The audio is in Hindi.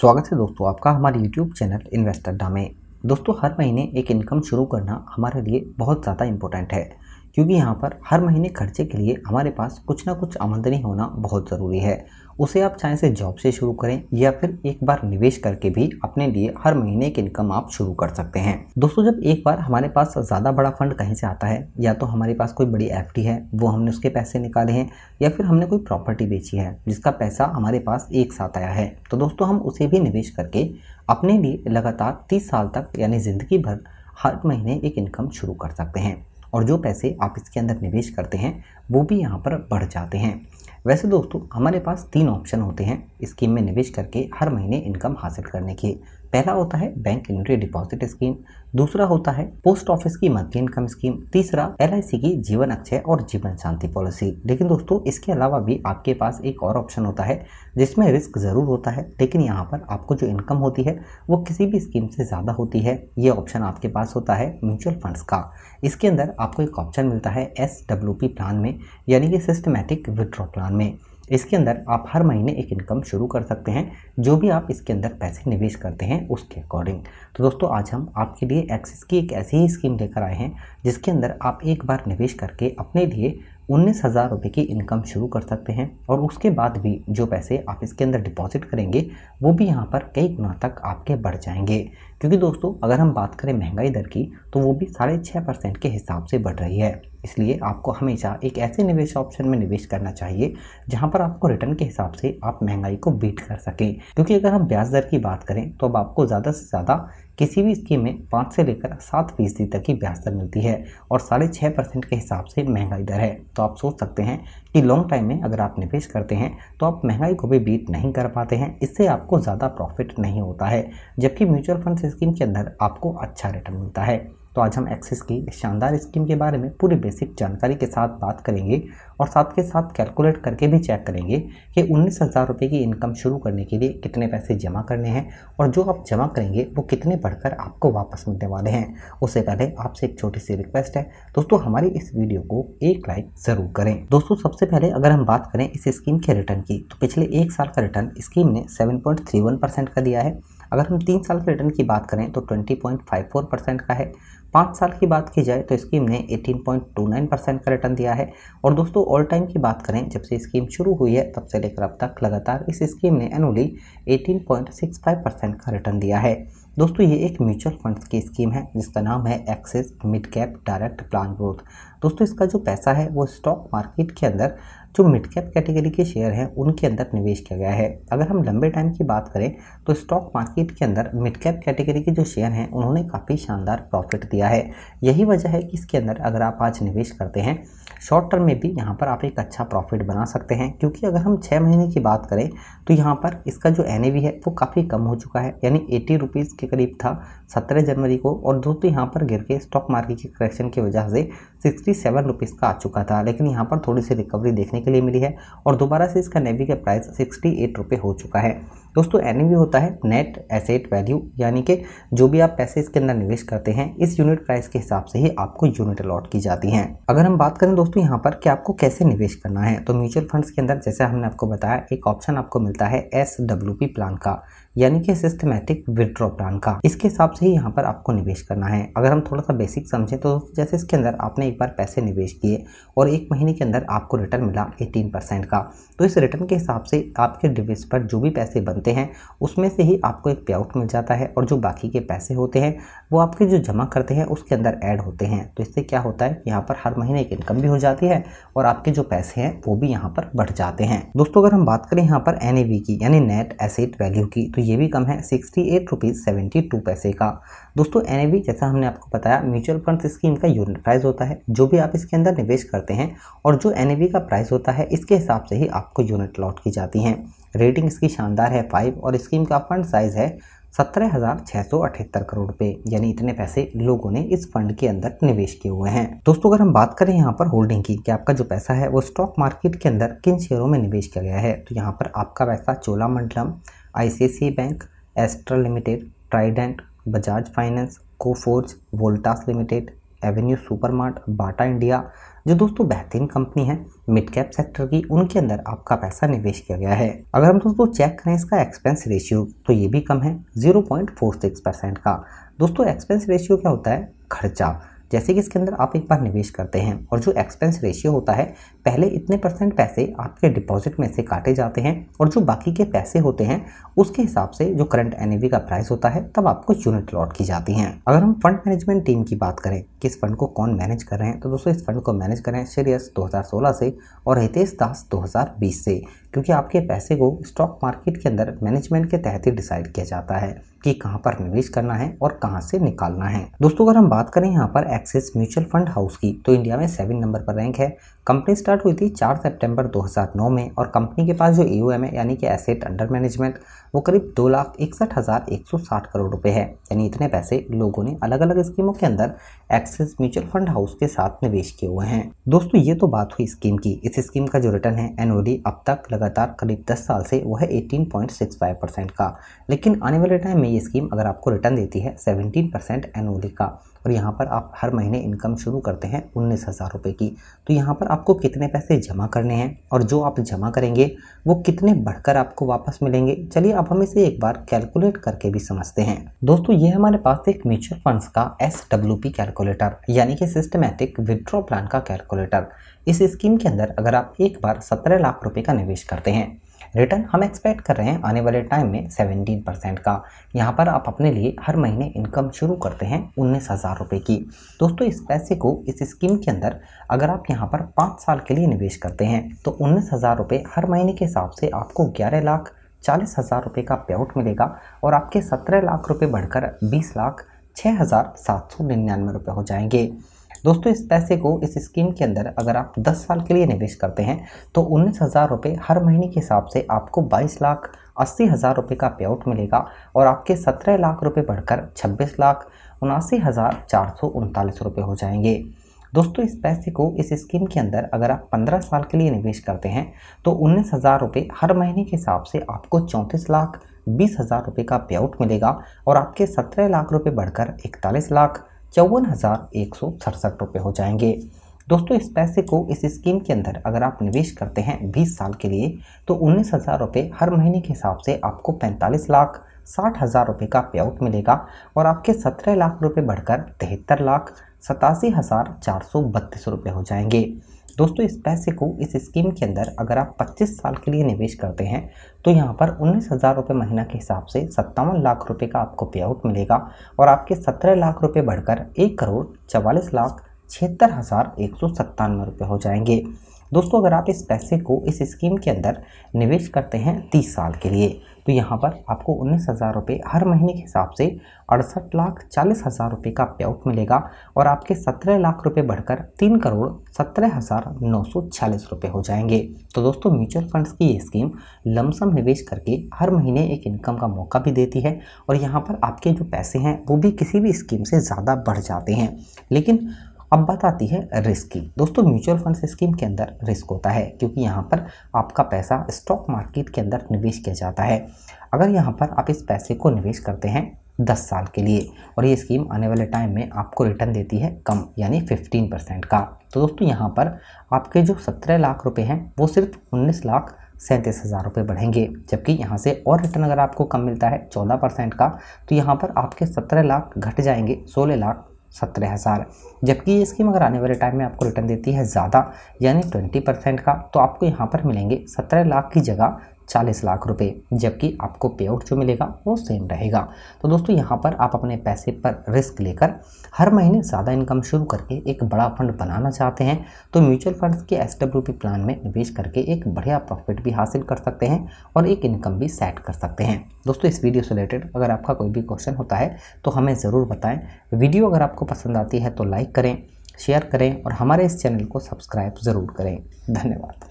स्वागत है दोस्तों आपका हमारे यूट्यूब चैनल इन्वेस्टर डा में दोस्तों हर महीने एक इनकम शुरू करना हमारे लिए बहुत ज़्यादा इम्पोर्टेंट है क्योंकि यहाँ पर हर महीने खर्चे के लिए हमारे पास कुछ ना कुछ आमदनी होना बहुत ज़रूरी है उसे आप चाहे से जॉब से शुरू करें या फिर एक बार निवेश करके भी अपने लिए हर महीने की इनकम आप शुरू कर सकते हैं दोस्तों जब एक बार हमारे पास ज़्यादा बड़ा फंड कहीं से आता है या तो हमारे पास कोई बड़ी एफ है वो हमने उसके पैसे निकाले हैं या फिर हमने कोई प्रॉपर्टी बेची है जिसका पैसा हमारे पास एक साथ आया है तो दोस्तों हम उसे भी निवेश करके अपने लिए लगातार तीस साल तक यानी ज़िंदगी भर हर महीने एक इनकम शुरू कर सकते हैं और जो पैसे आप इसके अंदर निवेश करते हैं वो भी यहाँ पर बढ़ जाते हैं वैसे दोस्तों हमारे पास तीन ऑप्शन होते हैं स्कीम में निवेश करके हर महीने इनकम हासिल करने के पहला होता है बैंक इंट्री डिपॉजिट स्कीम दूसरा होता है पोस्ट ऑफिस की मंथली इनकम स्कीम तीसरा एल की जीवन अक्षय और जीवन शांति पॉलिसी लेकिन दोस्तों इसके अलावा भी आपके पास एक और ऑप्शन होता है जिसमें रिस्क ज़रूर होता है लेकिन यहाँ पर आपको जो इनकम होती है वो किसी भी स्कीम से ज़्यादा होती है ये ऑप्शन आपके पास होता है म्यूचुअल फंड्स का इसके अंदर आपको एक ऑप्शन मिलता है एस प्लान में यानी कि सिस्टमेटिक विड्रॉ प्लान में इसके अंदर आप हर महीने एक इनकम शुरू कर सकते हैं जो भी आप इसके अंदर पैसे निवेश करते हैं उसके अकॉर्डिंग तो दोस्तों आज हम आपके लिए एक्सिस की एक ऐसी ही स्कीम लेकर आए हैं जिसके अंदर आप एक बार निवेश करके अपने लिए उन्नीस हज़ार रुपये की इनकम शुरू कर सकते हैं और उसके बाद भी जो पैसे आप इसके अंदर डिपॉजिट करेंगे वो भी यहाँ पर कई गुना तक आपके बढ़ जाएंगे क्योंकि दोस्तों अगर हम बात करें महंगाई दर की तो वो भी साढ़े छः परसेंट के हिसाब से बढ़ रही है इसलिए आपको हमेशा एक ऐसे निवेश ऑप्शन में निवेश करना चाहिए जहाँ पर आपको रिटर्न के हिसाब से आप महंगाई को बीट कर सकें क्योंकि अगर हम ब्याज दर की बात करें तो अब आपको ज़्यादा से ज़्यादा किसी भी स्कीम में पाँच से लेकर सात फीसदी तक की ब्याज दर मिलती है और साढ़े छः परसेंट के हिसाब से महंगाई दर है तो तो आप सोच सकते हैं कि लॉन्ग टाइम में अगर आप निवेश करते हैं तो आप महंगाई को भी बीट नहीं कर पाते हैं इससे आपको ज़्यादा प्रॉफिट नहीं होता है जबकि म्यूचुअल फंड स्कीम के अंदर आपको अच्छा रिटर्न मिलता है तो आज हम एक्सिस की शानदार स्कीम के बारे में पूरी बेसिक जानकारी के साथ बात करेंगे और साथ के साथ कैलकुलेट करके भी चेक करेंगे कि उन्नीस हज़ार रुपये की इनकम शुरू करने के लिए कितने पैसे जमा करने हैं और जो आप जमा करेंगे वो कितने बढ़कर आपको वापस मिलने वाले हैं उससे पहले आपसे एक छोटी सी रिक्वेस्ट है दोस्तों हमारी इस वीडियो को एक लाइक ज़रूर करें दोस्तों सबसे पहले अगर हम बात करें इस स्कीम के रिटर्न की तो पिछले एक साल का रिटर्न स्कीम ने सेवन का दिया है अगर हम तीन साल के रिटर्न की बात करें तो twenty point five four percent का है पाँच साल की बात की जाए तो स्कीम ने 18.29 परसेंट का रिटर्न दिया है और दोस्तों ऑल टाइम की बात करें जब से स्कीम शुरू हुई है तब से लेकर अब तक लगातार इस स्कीम ने एनुअली 18.65 परसेंट का रिटर्न दिया है दोस्तों ये एक म्यूचुअल फंड्स की स्कीम है जिसका नाम है Axis mid cap direct plan growth दोस्तों इसका जो पैसा है वो स्टॉक मार्केट के अंदर जो मिड कैप कैटेगरी के शेयर हैं उनके अंदर निवेश किया गया है अगर हम लंबे टाइम की बात करें तो स्टॉक मार्केट के अंदर मिड कैप कैटेगरी के जो शेयर हैं उन्होंने काफ़ी शानदार प्रॉफिट दिया है यही वजह है कि इसके अंदर अगर आप आज निवेश करते हैं शॉर्ट टर्म में भी यहाँ पर आप एक अच्छा प्रॉफिट बना सकते हैं क्योंकि अगर हम छः महीने की बात करें तो यहाँ पर इसका जो एन है वो काफ़ी कम हो चुका है यानी एटी रुपीज़ के करीब था सत्रह जनवरी को और दोस्तों तो यहाँ पर गिर के स्टॉक मार्केट के करेक्शन की वजह से सिक्सटी सेवन रुपीज़ का आ चुका था लेकिन यहाँ पर थोड़ी सी रिकवरी देखने के लिए मिली है और दोबारा से इसका नेवी का प्राइस सिक्सटी एट रुपये हो चुका है दोस्तों एन होता है नेट एसेट वैल्यू यानी कि जो भी आप पैसे इसके अंदर निवेश करते हैं इस यूनिट प्राइस के हिसाब से ही आपको यूनिट अलॉट की जाती हैं अगर हम बात करें दोस्तों यहाँ पर कि आपको कैसे निवेश करना है तो म्यूचुअल फंड्स के अंदर जैसे हमने आपको बताया एक ऑप्शन आपको मिलता है एस प्लान का यानी कि सिस्टमैटिक विड्रॉ प्लान का इसके हिसाब से ही यहाँ पर आपको निवेश करना है अगर हम थोड़ा सा बेसिक समझें तो जैसे इसके अंदर आपने एक बार पैसे निवेश किए और एक महीने के अंदर आपको रिटर्न मिला 18 परसेंट का तो इस रिटर्न के हिसाब से आपके डिविज पर जो भी पैसे बन बनते हैं उसमें से ही आपको एक पे आउट मिल जाता है और जो बाकी के पैसे होते हैं वो आपके जो जमा करते हैं उसके अंदर ऐड होते हैं तो इससे क्या होता है यहाँ पर हर महीने एक इनकम भी हो जाती है और आपके जो पैसे हैं वो भी यहाँ पर बढ़ जाते हैं दोस्तों अगर हम बात करें यहाँ पर एन की यानी नेट एसेट वैल्यू की तो ये भी कम है सिक्सटी एट पैसे का दोस्तों एन जैसा हमने आपको बताया म्यूचुअल फंड स्कीम का यूनिट प्राइस होता है जो भी आप इसके अंदर निवेश करते हैं और जो एन का प्राइस होता है इसके हिसाब से ही आपको यूनिट लॉट की जाती हैं रेटिंग इसकी शानदार है फाइव और स्कीम का फंड साइज़ है सत्रह हज़ार छः सौ अठहत्तर करोड़ रुपए यानी इतने पैसे लोगों ने इस फंड के अंदर निवेश किए हुए हैं दोस्तों अगर हम बात करें यहाँ पर होल्डिंग की कि आपका जो पैसा है वो स्टॉक मार्केट के अंदर किन शेयरों में निवेश किया गया है तो यहाँ पर आपका पैसा Cholamandalam I bank Astra limited Trident Bajaj finance Coforge Voltas limited Avenue Supermart Bata India जो दोस्तों बेहतरीन कंपनी है मिड कैप सेक्टर की उनके अंदर आपका पैसा निवेश किया गया है अगर हम दोस्तों चेक करें इसका एक्सपेंस रेशियो तो ये भी कम है 0.46 परसेंट का दोस्तों एक्सपेंस रेशियो क्या होता है खर्चा जैसे कि इसके अंदर आप एक बार निवेश करते हैं और जो एक्सपेंस रेशियो होता है पहले इतने परसेंट पैसे आपके डिपॉजिट में से काटे जाते हैं और जो बाकी के पैसे होते हैं उसके हिसाब से जो करंट एन का प्राइस होता है तब आपको यूनिट लॉट की जाती हैं अगर हम फंड मैनेजमेंट टीम की बात करें कि इस फंड को कौन मैनेज कर रहे हैं तो दोस्तों इस फंड को मैनेज करें रहे हैं श्रेयस 2016 से और हितेश दास दो से क्योंकि आपके पैसे को स्टॉक मार्केट के अंदर मैनेजमेंट के तहत ही डिसाइड किया जाता है कि कहां पर निवेश करना है और कहां से निकालना है दोस्तों अगर हम बात करें यहां पर एक्सिस म्यूचुअल फंड हाउस की तो इंडिया में सेवन नंबर पर रैंक है कंपनी स्टार्ट हुई थी 4 सितंबर 2009 में और कंपनी के पास जो एम है यानी कि एसेट अंडर मैनेजमेंट वो करीब दो लाख इकसठ हज़ार एक सौ साठ करोड़ रुपए है यानी इतने पैसे लोगों ने अलग अलग स्कीमों के अंदर एक्सिस म्यूचुअल फंड हाउस के साथ निवेश किए हुए हैं दोस्तों ये तो बात हुई स्कीम की इस स्कीम का जो रिटर्न है एनुअली अब तक लगातार करीब दस साल से वह है eighteen point six five percent का लेकिन आने वाले टाइम में ये स्कीम अगर आपको रिटर्न देती है सेवनटीन परसेंट एनुअली का और यहाँ पर आप हर महीने इनकम शुरू करते हैं उन्नीस हज़ार रुपये की तो यहाँ पर आपको कितने पैसे जमा करने हैं और जो आप जमा करेंगे वो कितने बढ़कर आपको वापस मिलेंगे चलिए अब हम इसे एक बार कैलकुलेट करके भी समझते हैं दोस्तों ये हमारे पास एक म्यूचुअल फंड्स का एस कैलकुलेटर यानी कि सिस्टमेटिक विड्रॉ प्लान का कैलकुलेटर इस स्कीम के अंदर अगर आप एक बार सत्रह लाख रुपये का निवेश करते हैं रिटर्न हम एक्सपेक्ट कर रहे हैं आने वाले टाइम में 17 परसेंट का यहाँ पर आप अपने लिए हर महीने इनकम शुरू करते हैं उन्नीस हज़ार रुपये की दोस्तों इस पैसे को इस स्कीम के अंदर अगर आप यहाँ पर पाँच साल के लिए निवेश करते हैं तो उन्नीस हज़ार रुपये हर महीने के हिसाब से आपको ग्यारह लाख चालीस हज़ार रुपये का पेआउट मिलेगा और आपके सत्रह लाख रुपये बढ़कर बीस लाख छः हज़ार सात सौ निन्यानवे रुपये हो जाएंगे दोस्तों इस पैसे को इस स्कीम के अंदर अगर आप 10 साल के लिए निवेश करते हैं तो उन्नीस हज़ार रुपये हर महीने के हिसाब से आपको बाईस लाख अस्सी हज़ार रुपये का पे आउट मिलेगा और आपके सत्रह लाख रुपये बढ़कर छब्बीस लाख उनासी हज़ार चार सौ उनतालीस रुपये हो जाएंगे दोस्तों इस पैसे को इस स्कीम के अंदर अगर आप 15 साल के लिए निवेश करते हैं तो उन्नीस हज़ार रुपये हर महीने के हिसाब से आपको चौंतीस लाख बीस हज़ार रुपये का पे आउट मिलेगा और आपके सत्रह लाख रुपये बढ़कर इकतालीस लाख चौवन हज़ार एक सौ सड़सठ रुपये हो जाएंगे दोस्तों इस पैसे को इस स्कीम के अंदर अगर आप निवेश करते हैं 20 साल के लिए तो उन्नीस हज़ार रुपये हर महीने के हिसाब से आपको 45 लाख साठ हज़ार रुपये का पे आउट मिलेगा और आपके सत्रह लाख रुपये बढ़कर तिहत्तर लाख सतासी हज़ार चार सौ बत्तीस रुपये हो जाएंगे दोस्तों इस पैसे को इस स्कीम के अंदर अगर आप 25 साल के लिए निवेश करते हैं तो यहाँ पर उन्नीस हज़ार रुपये महीना के हिसाब से सत्तावन लाख रुपये का आपको पे आउट मिलेगा और आपके सत्रह लाख रुपये बढ़कर एक करोड़ चवालीस लाख छिहत्तर हज़ार एक सौ सत्तानवे रुपये हो जाएंगे दोस्तों अगर आप इस पैसे को इस स्कीम के अंदर निवेश करते हैं तीस साल के लिए तो यहाँ पर आपको उन्नीस हज़ार रुपये हर महीने के हिसाब से अड़सठ लाख चालीस हज़ार रुपये का पे आउट मिलेगा और आपके सत्रह लाख रुपये बढ़कर तीन करोड़ सत्रह हज़ार नौ सौ छियालीस रुपये हो जाएंगे तो दोस्तों म्यूचुअल फंड्स की ये स्कीम लमसम निवेश करके हर महीने एक इनकम का मौका भी देती है और यहाँ पर आपके जो पैसे हैं वो भी किसी भी स्कीम से ज़्यादा बढ़ जाते हैं लेकिन अब बात आती है रिस्क की दोस्तों म्यूचुअल फंड स्कीम के अंदर रिस्क होता है क्योंकि यहाँ पर आपका पैसा स्टॉक मार्केट के अंदर निवेश किया जाता है अगर यहाँ पर आप इस पैसे को निवेश करते हैं दस साल के लिए और ये स्कीम आने वाले टाइम में आपको रिटर्न देती है कम यानी फिफ्टीन परसेंट का तो दोस्तों यहाँ पर आपके जो सत्रह लाख रुपए हैं वो सिर्फ उन्नीस लाख सैंतीस हज़ार रुपये बढ़ेंगे जबकि यहाँ से और रिटर्न अगर आपको कम मिलता है चौदह परसेंट का तो यहाँ पर आपके सत्रह लाख घट जाएंगे सोलह लाख सत्रह हज़ार जबकि ये स्कीम अगर आने वाले टाइम में आपको रिटर्न देती है ज़्यादा यानी ट्वेंटी परसेंट का तो आपको यहाँ पर मिलेंगे सत्रह लाख की जगह चालीस लाख रुपए जबकि आपको पे आउट जो मिलेगा वो सेम रहेगा तो दोस्तों यहाँ पर आप अपने पैसे पर रिस्क लेकर हर महीने ज़्यादा इनकम शुरू करके एक बड़ा फंड बनाना चाहते हैं तो म्यूचुअल फंड्स के एस प्लान में निवेश करके एक बढ़िया प्रॉफिट भी हासिल कर सकते हैं और एक इनकम भी सेट कर सकते हैं दोस्तों इस वीडियो से रिलेटेड अगर आपका कोई भी क्वेश्चन होता है तो हमें ज़रूर बताएँ वीडियो अगर आपको पसंद आती है तो लाइक करें शेयर करें और हमारे इस चैनल को सब्सक्राइब ज़रूर करें धन्यवाद